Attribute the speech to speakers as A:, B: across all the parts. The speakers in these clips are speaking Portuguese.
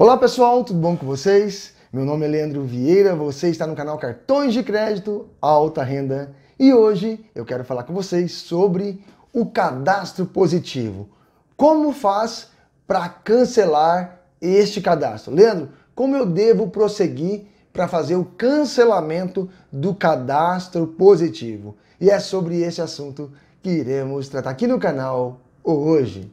A: Olá pessoal, tudo bom com vocês? Meu nome é Leandro Vieira, você está no canal Cartões de Crédito Alta Renda e hoje eu quero falar com vocês sobre o cadastro positivo. Como faz para cancelar este cadastro? Leandro, como eu devo prosseguir para fazer o cancelamento do cadastro positivo? E é sobre esse assunto que iremos tratar aqui no canal hoje.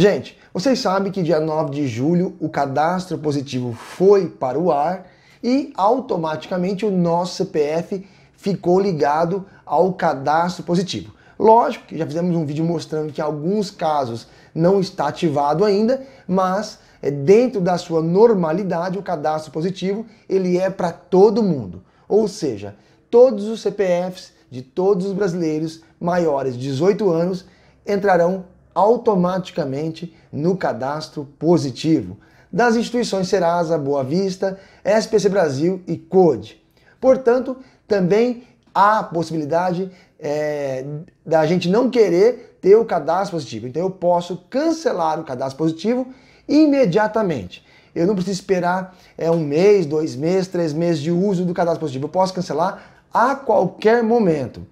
A: Gente, vocês sabem que dia 9 de julho o cadastro positivo foi para o ar e automaticamente o nosso CPF ficou ligado ao cadastro positivo. Lógico que já fizemos um vídeo mostrando que em alguns casos não está ativado ainda, mas eh, dentro da sua normalidade o cadastro positivo ele é para todo mundo. Ou seja, todos os CPFs de todos os brasileiros maiores de 18 anos entrarão automaticamente no cadastro positivo das instituições Serasa, Boa Vista, SPC Brasil e CODE. Portanto, também há a possibilidade é, da gente não querer ter o cadastro positivo. Então eu posso cancelar o cadastro positivo imediatamente. Eu não preciso esperar é, um mês, dois meses, três meses de uso do cadastro positivo. Eu posso cancelar a qualquer momento.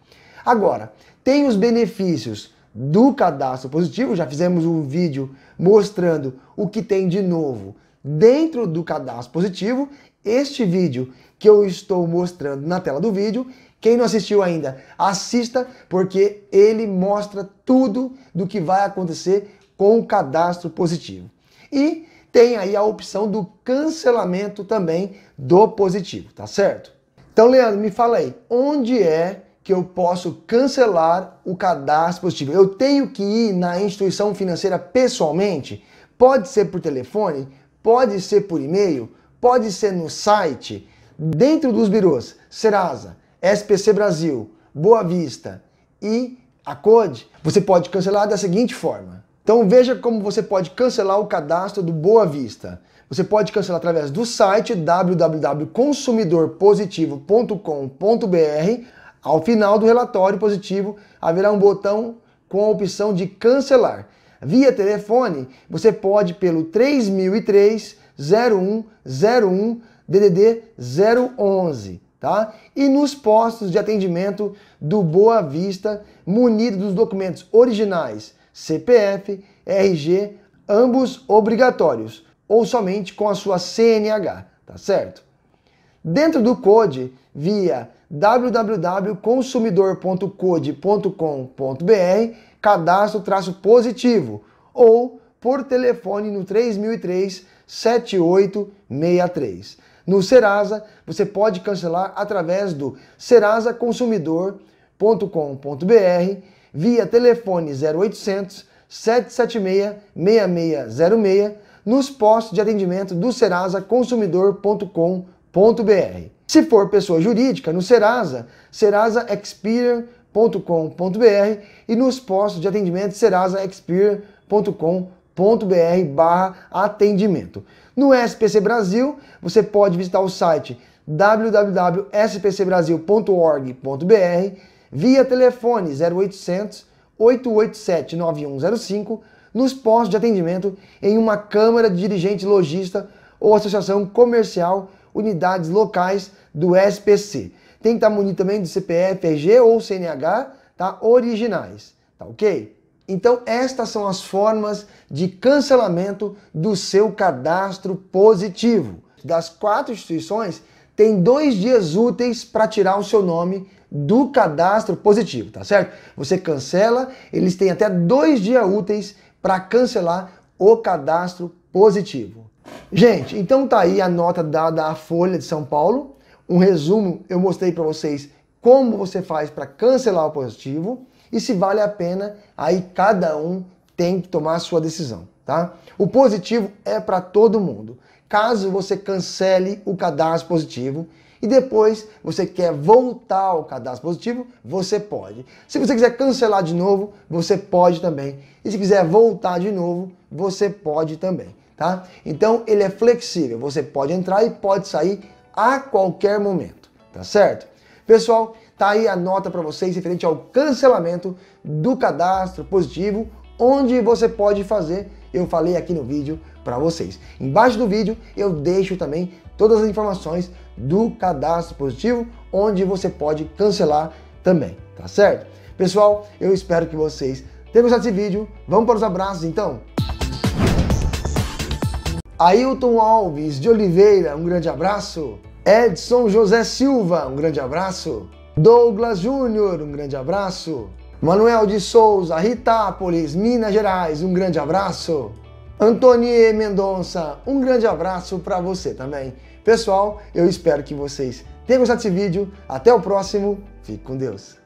A: Agora, tem os benefícios do cadastro positivo, já fizemos um vídeo mostrando o que tem de novo dentro do cadastro positivo. Este vídeo que eu estou mostrando na tela do vídeo, quem não assistiu ainda, assista porque ele mostra tudo do que vai acontecer com o cadastro positivo. E tem aí a opção do cancelamento também do positivo, tá certo? Então, Leandro, me fala aí, onde é que eu posso cancelar o cadastro positivo. Eu tenho que ir na instituição financeira pessoalmente? Pode ser por telefone, pode ser por e-mail, pode ser no site, dentro dos birôs Serasa, SPC Brasil, Boa Vista e Acode, você pode cancelar da seguinte forma. Então veja como você pode cancelar o cadastro do Boa Vista. Você pode cancelar através do site www.consumidorpositivo.com.br ao final do relatório positivo, haverá um botão com a opção de cancelar. Via telefone, você pode pelo 3003 0101 DDD 011, tá? E nos postos de atendimento do Boa Vista, munido dos documentos originais CPF, RG, ambos obrigatórios, ou somente com a sua CNH, tá certo? Dentro do CODE, via www.consumidor.code.com.br, cadastro traço positivo, ou por telefone no 3003 7863. No Serasa, você pode cancelar através do serasaconsumidor.com.br via telefone 0800 776 6606 nos postos de atendimento do serasaconsumidor.com.br. Se for pessoa jurídica, no Serasa, serasaexperia.com.br e nos postos de atendimento serasaexperia.com.br barra atendimento. No SPC Brasil, você pode visitar o site www.spcbrasil.org.br via telefone 0800 887 9105 nos postos de atendimento em uma câmara de dirigente lojista ou associação comercial unidades locais do SPC. Tem que estar tá munido também do CPF, EG ou CNH, tá? Originais, tá ok? Então, estas são as formas de cancelamento do seu cadastro positivo. Das quatro instituições, tem dois dias úteis para tirar o seu nome do cadastro positivo, tá certo? Você cancela, eles têm até dois dias úteis para cancelar o cadastro positivo. Gente, então tá aí a nota dada à Folha de São Paulo. Um resumo, eu mostrei para vocês como você faz para cancelar o positivo e se vale a pena, aí cada um tem que tomar a sua decisão, tá? O positivo é para todo mundo. Caso você cancele o cadastro positivo e depois você quer voltar ao cadastro positivo, você pode. Se você quiser cancelar de novo, você pode também. E se quiser voltar de novo, você pode também tá? Então ele é flexível, você pode entrar e pode sair a qualquer momento, tá certo? Pessoal, tá aí a nota para vocês referente ao cancelamento do cadastro positivo, onde você pode fazer, eu falei aqui no vídeo para vocês. Embaixo do vídeo eu deixo também todas as informações do cadastro positivo, onde você pode cancelar também, tá certo? Pessoal, eu espero que vocês tenham gostado desse vídeo. Vamos para os abraços então? Ailton Alves de Oliveira, um grande abraço. Edson José Silva, um grande abraço. Douglas Júnior, um grande abraço. Manuel de Souza, Ritápolis, Minas Gerais, um grande abraço. Antônio Mendonça, um grande abraço para você também. Pessoal, eu espero que vocês tenham gostado desse vídeo. Até o próximo. Fique com Deus.